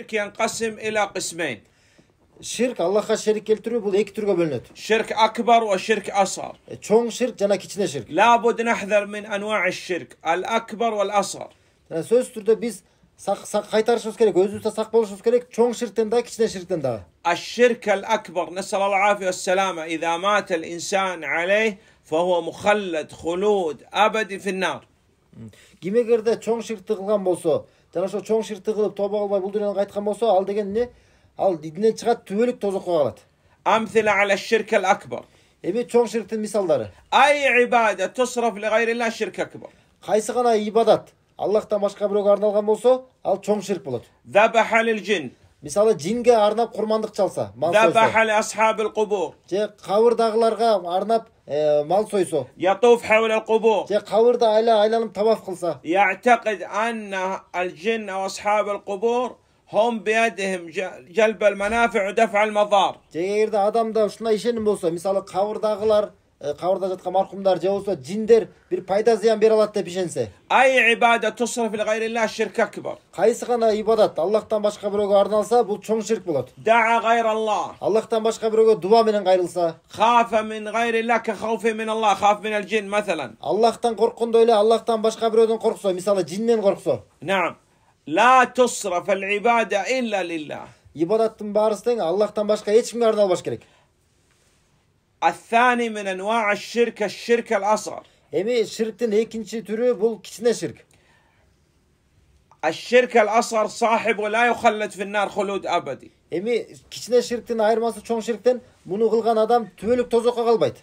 الشرك ينقسم الى قسمين شرك الله خاص شرك كلتر بو هيك ترغو بلنت شرك اكبر وشرك اصغر تشون إيه، شرك جنا كيتنا شرك لابد نحذر من انواع الشرك الاكبر والاصغر إيه، سوس تردا بيز ساق ساق قايتار شوز كيريك اوزو تا بول شوز كيريك تشون شرتن دا كيتنا شرتن دا الشرك الاكبر نسال الله العافيه والسلامه اذا مات الانسان عليه فهو مخلد خلود ابدي في النار كيما إيه، كردا تشون شرك تغلان بوسو жана ошол чоң ширкти кылып тоба кылбай бул дүйнөдөн кайткан болсо ал деген эмне ал динден чыгат түбөлүк тозокко калат эми чоң ширктин мисалдары кайсы гана ибадат аллахтан башка бирөөгө арналган болсо ал чоң ширк болот мисалы джинге арнап құрмандық шалса мал сойса же қабырдағыларға арнап ә, мал сойса يطوف حول القبور же қабырды айла айланып таваф қылса يعتقد أن الجن وأصحاب القبور هم بيدهم جلب المنافع ودفع المضار же егерде адамда ушундай ишеним болсо мисалы қабырдағылар Э, қабырда жатқан маркумдар же болбосо жиндер бір пайда зиян бере алат деп ишенсе ай ибадат ибадат аллахтан башка біреуге арналса бұл чоң ширк болот аллахтан башка біреуге дуа менен кайрылса аллахтан корккондой эле аллахтан башка бирөөдөн корксо мисалы жиннен корксо наам ибадаттын баарысы тең аллахтан башка эч кимге арналбаш керек الثاني من انواع الشرك الشرك الاصغر Emi şirkin ikinci türü bu kişine şirk. الشرك الأصغر صاحب ولا يخلد في النار خلود أبدي. إمي كشنا شركتن غير ماسة شون شركتن منو غلغا نادم تولك توزق غلبيت.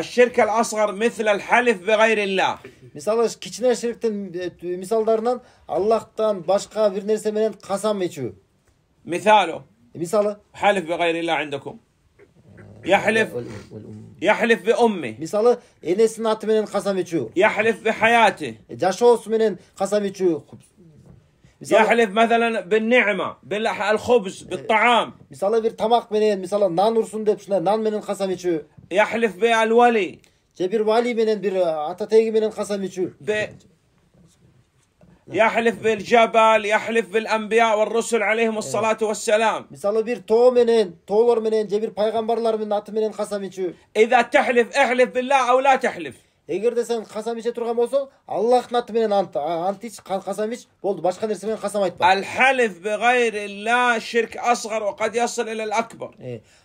الشرك الأصغر مثل الحلف بغير الله. مثال كشنا شركتن مثال دارنا الله تان باشقا فيرنرسة منن قسم ميتشو. مثاله. مثاله. حلف بغير الله عندكم. يحلف يحلف بأمي مثلا إن سنات من قسم يحلف بحياته جاشوس من قسم يحلف مثلا بالنعمة بالخبز إيه. بالطعام مثلا بير تماق من مثلا نان ورسون ديب نان من قسم يحلف بالولي جبير والي من بير أتاتيجي من قسم يحلف بالجبل يحلف بالانبياء والرسل عليهم الصلاه والسلام مثلا bir tog менен тоолор менен же бир пайгамбарлардын аты менен касам ичүү اذا تحلف احلف بالله او لا تحلف эгерде сен касам иче турган болсоң аллахтын аты менен ант ант ич касам ич болду башка нерсе менен касам айтпа الحلف بغير الله شرك اصغر وقد يصل الى الاكبر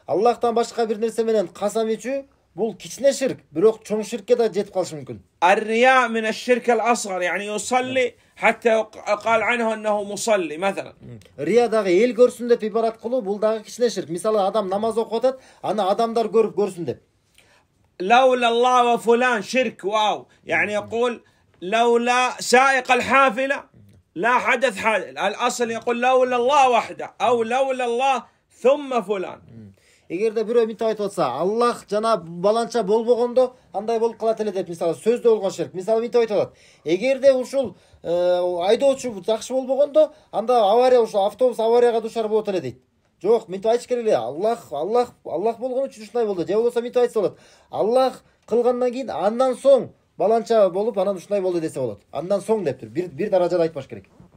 аллахтан башка бир нерсе менен касам ичүү бул кичине ширк бирок чоң ширкке да жетип калышы мүмкүн الرياء من الشرك الاصغر يعني يصلي حتى قال عنه انه مصلي مثلا ريا غيل قرسون көрсүн في برات قلوب بول дагы кичине ширк мисалы адам намаз окуп атат аны адамдар көрүп قرسون деп لولا الله وفلان شرك واو يعني يقول لولا سائق الحافله لا حدث حادث الاصل يقول لولا الله وحده او لولا الله ثم فلان эгерде бирөө мынтип айтып атса аллах жана баланча болбогондо андай болуп калат эле деп мисалы сөздө болгон ширк мисалы мынтип айтып атат эгерде ушул э, айдоочу жакшы болбогондо анда авария ушул автобус аварияга дуушар болот эле дейт жок мынтип айтыш керек эле аллах аллах аллах болгон үчүн ушундай болду же болбосо мынтип айтса болот аллах кылгандан кийин андан соң баланча болуп анан ушундай болду десе болот андан соң деп бір бир бир даражада айтпаш керек